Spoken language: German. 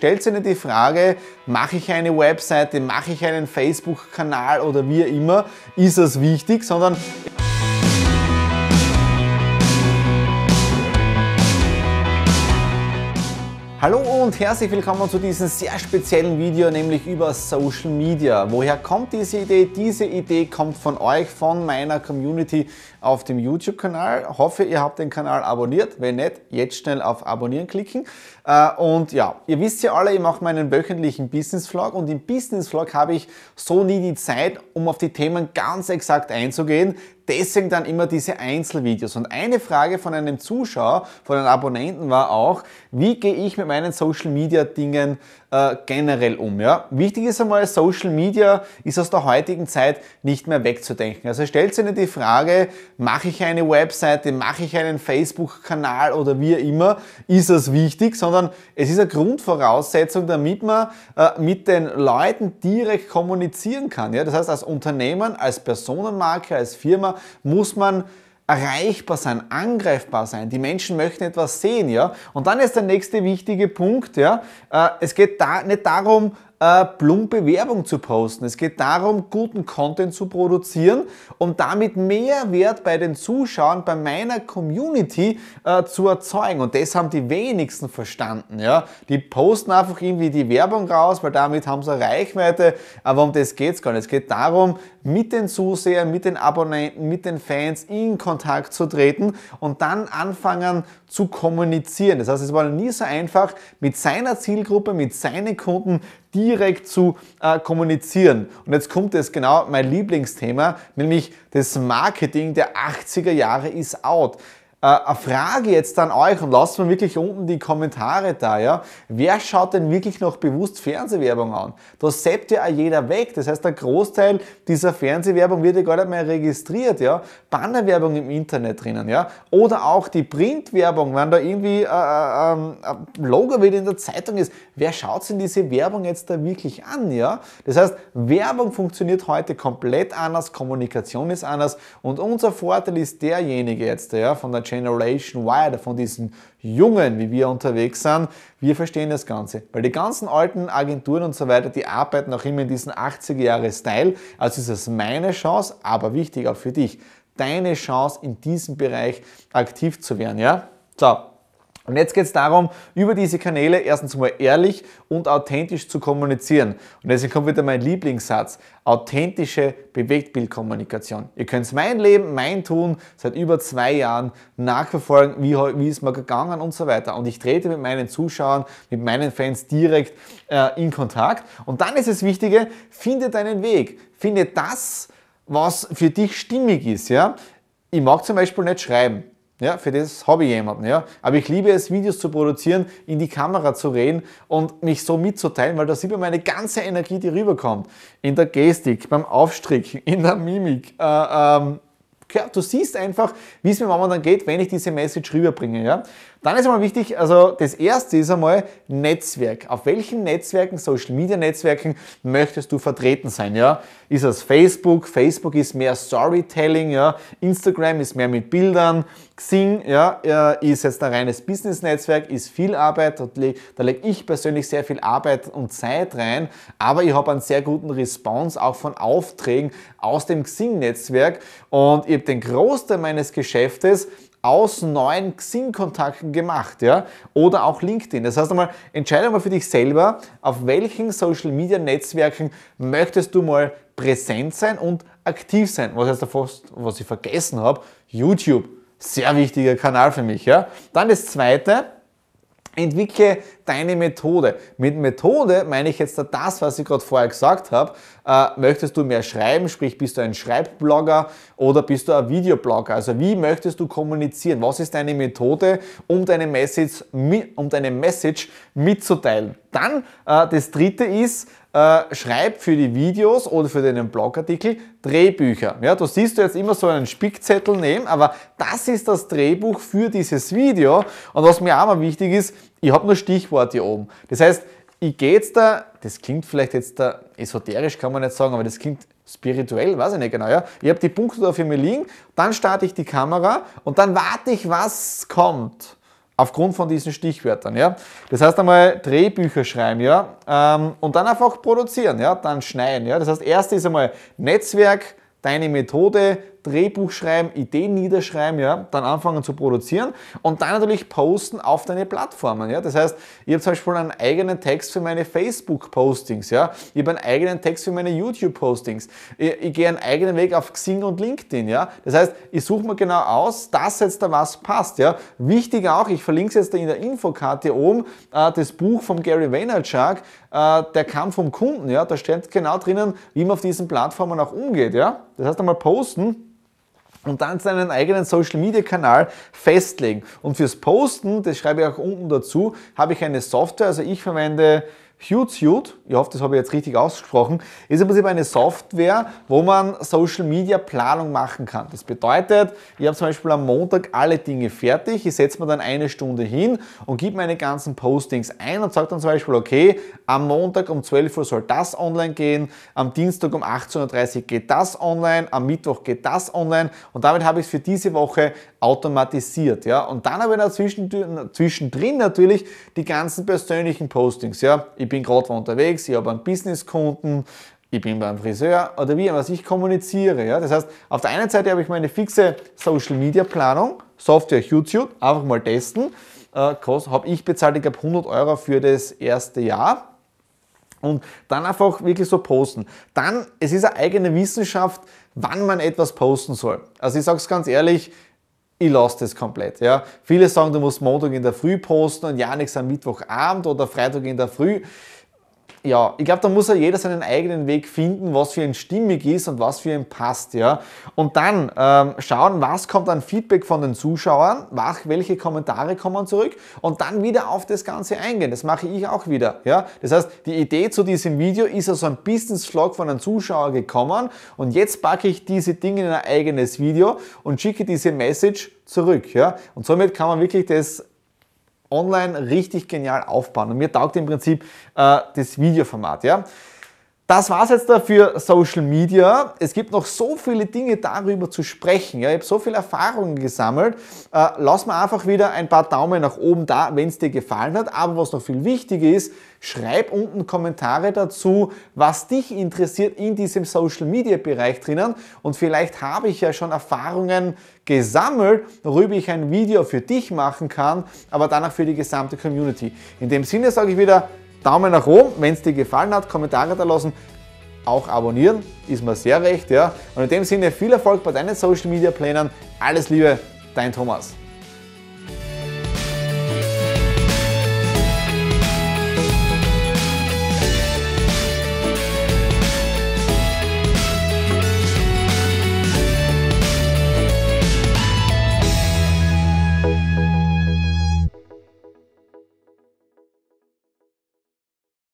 stellst dir die Frage, mache ich eine Webseite, mache ich einen Facebook-Kanal oder wie immer, ist das wichtig, sondern Hallo und herzlich willkommen zu diesem sehr speziellen Video, nämlich über Social Media. Woher kommt diese Idee? Diese Idee kommt von euch, von meiner Community auf dem YouTube-Kanal. Hoffe, ihr habt den Kanal abonniert. Wenn nicht, jetzt schnell auf Abonnieren klicken. Äh, und ja, ihr wisst ja alle, ich mache meinen wöchentlichen Business Vlog und im Business Vlog habe ich so nie die Zeit, um auf die Themen ganz exakt einzugehen. Deswegen dann immer diese Einzelvideos. Und eine Frage von einem Zuschauer, von einem Abonnenten war auch, wie gehe ich mit meinen Social Media Dingen äh, generell um? Ja? Wichtig ist einmal, Social Media ist aus der heutigen Zeit nicht mehr wegzudenken. Also stellt sich nicht die Frage, mache ich eine Webseite, mache ich einen Facebook-Kanal oder wie immer, ist das wichtig, sondern sondern es ist eine Grundvoraussetzung, damit man äh, mit den Leuten direkt kommunizieren kann. Das heißt, als Unternehmen, als Personenmarke, als Firma muss man erreichbar sein, angreifbar sein. Die Menschen möchten etwas sehen, ja. Und dann ist der nächste wichtige Punkt, ja. Äh, es geht da nicht darum, äh, plumpe Werbung zu posten. Es geht darum, guten Content zu produzieren, um damit Mehrwert bei den Zuschauern, bei meiner Community äh, zu erzeugen. Und das haben die wenigsten verstanden. Ja? Die posten einfach irgendwie die Werbung raus, weil damit haben sie eine Reichweite. Aber um das geht es gar nicht. Es geht darum, mit den Zusehern, mit den Abonnenten, mit den Fans in Kontakt zu treten und dann anfangen zu kommunizieren. Das heißt, es war nie so einfach, mit seiner Zielgruppe, mit seinen Kunden direkt zu äh, kommunizieren. Und jetzt kommt es genau mein Lieblingsthema, nämlich das Marketing der 80er Jahre ist out äh, eine Frage jetzt an euch und lasst mir wirklich unten die Kommentare da, ja. Wer schaut denn wirklich noch bewusst Fernsehwerbung an? Da seppt ja auch jeder weg. Das heißt, der Großteil dieser Fernsehwerbung wird ja gar nicht mehr registriert, ja. Bannerwerbung im Internet drinnen, ja. Oder auch die Printwerbung, wenn da irgendwie äh, äh, ähm, ein Logo wieder in der Zeitung ist. Wer schaut denn diese Werbung jetzt da wirklich an, ja? Das heißt, Werbung funktioniert heute komplett anders, Kommunikation ist anders und unser Vorteil ist derjenige jetzt, ja, von der Generation Y von diesen Jungen, wie wir unterwegs sind, wir verstehen das Ganze. Weil die ganzen alten Agenturen und so weiter, die arbeiten auch immer in diesem 80er-Jahre-Style. Also ist das meine Chance, aber wichtig auch für dich. Deine Chance, in diesem Bereich aktiv zu werden, ja? So, und jetzt geht es darum, über diese Kanäle erstens mal ehrlich und authentisch zu kommunizieren. Und deswegen kommt wieder mein Lieblingssatz, authentische Bewegtbildkommunikation. Ihr könnt mein Leben, mein Tun seit über zwei Jahren nachverfolgen, wie, wie es mir gegangen und so weiter. Und ich trete mit meinen Zuschauern, mit meinen Fans direkt äh, in Kontakt. Und dann ist das Wichtige, finde deinen Weg. Finde das, was für dich stimmig ist. Ja? Ich mag zum Beispiel nicht schreiben. Ja, für das habe ich jemanden, ja. Aber ich liebe es, Videos zu produzieren, in die Kamera zu reden und mich so mitzuteilen, weil da sieht man meine ganze Energie, die rüberkommt. In der Gestik, beim Aufstricken, in der Mimik. Äh, ähm, ja, du siehst einfach, wie es mir momentan geht, wenn ich diese Message rüberbringe, ja. Dann ist einmal wichtig, also das erste ist einmal Netzwerk. Auf welchen Netzwerken, Social Media Netzwerken möchtest du vertreten sein? Ja? Ist das Facebook? Facebook ist mehr Storytelling, ja? Instagram ist mehr mit Bildern, Xing ja, äh, ist jetzt ein reines Business-Netzwerk, ist viel Arbeit, da lege ich persönlich sehr viel Arbeit und Zeit rein, aber ich habe einen sehr guten Response auch von Aufträgen aus dem Xing-Netzwerk und ich habe den Großteil meines Geschäftes aus neuen Xing-Kontakten gemacht, ja? Oder auch LinkedIn. Das heißt einmal, entscheide mal für dich selber, auf welchen Social-Media-Netzwerken möchtest du mal präsent sein und aktiv sein. Was heißt da was ich vergessen habe? YouTube. Sehr wichtiger Kanal für mich, ja? Dann das zweite, Entwickle deine Methode. Mit Methode meine ich jetzt das, was ich gerade vorher gesagt habe. Äh, möchtest du mehr schreiben, sprich bist du ein Schreibblogger oder bist du ein Videoblogger? Also wie möchtest du kommunizieren? Was ist deine Methode, um deine Message, um deine Message mitzuteilen? Dann äh, das dritte ist, äh, schreib für die Videos oder für deinen Blogartikel Drehbücher. Ja, du siehst du jetzt immer so einen Spickzettel nehmen, aber das ist das Drehbuch für dieses Video. Und was mir auch mal wichtig ist, ich habe nur Stichworte oben. Das heißt, ich gehe jetzt da, das klingt vielleicht jetzt da esoterisch, kann man nicht sagen, aber das klingt spirituell, weiß ich nicht genau. Ja? Ich habe die Punkte da für mich liegen, dann starte ich die Kamera und dann warte ich, was kommt. Aufgrund von diesen Stichwörtern, ja. Das heißt einmal Drehbücher schreiben, ja. Ähm, und dann einfach produzieren, ja. Dann schneiden, ja. Das heißt, erst ist einmal Netzwerk, deine Methode, Drehbuch schreiben, Ideen niederschreiben, ja, dann anfangen zu produzieren und dann natürlich posten auf deine Plattformen. Ja. Das heißt, ich habe zum Beispiel einen eigenen Text für meine Facebook-Postings, ja. ich habe einen eigenen Text für meine YouTube-Postings, ich, ich gehe einen eigenen Weg auf Xing und LinkedIn. Ja. Das heißt, ich suche mir genau aus, dass jetzt da was passt. Ja. Wichtig auch, ich verlinke es jetzt in der Infokarte oben, äh, das Buch von Gary Vaynerchuk, äh, Der Kampf um Kunden. Ja. Da steht genau drinnen, wie man auf diesen Plattformen auch umgeht. Ja. Das heißt einmal posten und dann seinen eigenen Social Media Kanal festlegen. Und fürs Posten, das schreibe ich auch unten dazu, habe ich eine Software, also ich verwende Hutesuite, ich hoffe, das habe ich jetzt richtig ausgesprochen, ist im Prinzip eine Software, wo man Social Media Planung machen kann. Das bedeutet, ich habe zum Beispiel am Montag alle Dinge fertig, ich setze mir dann eine Stunde hin und gebe meine ganzen Postings ein und sage dann zum Beispiel, okay, am Montag um 12 Uhr soll das online gehen, am Dienstag um 18.30 Uhr geht das online, am Mittwoch geht das online und damit habe ich es für diese Woche automatisiert. Ja? Und dann habe ich dazwischen, zwischendrin natürlich die ganzen persönlichen Postings. Ja? Ich bin gerade unterwegs, ich habe einen Businesskunden, ich bin beim Friseur oder wie was ich kommuniziere. Ja? Das heißt, auf der einen Seite habe ich meine fixe Social Media Planung, Software YouTube, einfach mal testen. Äh, habe ich bezahlt, ich glaube 100 Euro für das erste Jahr. Und dann einfach wirklich so posten. Dann, es ist eine eigene Wissenschaft, wann man etwas posten soll. Also ich sage es ganz ehrlich, ich lasse das komplett. Ja. Viele sagen, du musst Montag in der Früh posten und ja nichts am Mittwochabend oder Freitag in der Früh ja, ich glaube, da muss ja jeder seinen eigenen Weg finden, was für ihn stimmig ist und was für ihn passt, ja. Und dann ähm, schauen, was kommt an Feedback von den Zuschauern, was, welche Kommentare kommen zurück und dann wieder auf das Ganze eingehen. Das mache ich auch wieder, ja. Das heißt, die Idee zu diesem Video ist aus also einem Business-Vlog von einem Zuschauer gekommen und jetzt packe ich diese Dinge in ein eigenes Video und schicke diese Message zurück, ja. Und somit kann man wirklich das online richtig genial aufbauen. Und mir taugt im Prinzip äh, das Videoformat. Ja? Das war es jetzt da für Social Media. Es gibt noch so viele Dinge darüber zu sprechen. Ja, ich habe so viele Erfahrungen gesammelt. Äh, lass mir einfach wieder ein paar Daumen nach oben da, wenn es dir gefallen hat. Aber was noch viel wichtiger ist, schreib unten Kommentare dazu, was dich interessiert in diesem Social Media Bereich drinnen. Und vielleicht habe ich ja schon Erfahrungen gesammelt, worüber ich ein Video für dich machen kann, aber danach für die gesamte Community. In dem Sinne sage ich wieder, Daumen nach oben, wenn es dir gefallen hat, Kommentare da lassen, auch abonnieren, ist mir sehr recht. Ja. Und in dem Sinne viel Erfolg bei deinen Social Media Plänen. Alles Liebe, dein Thomas.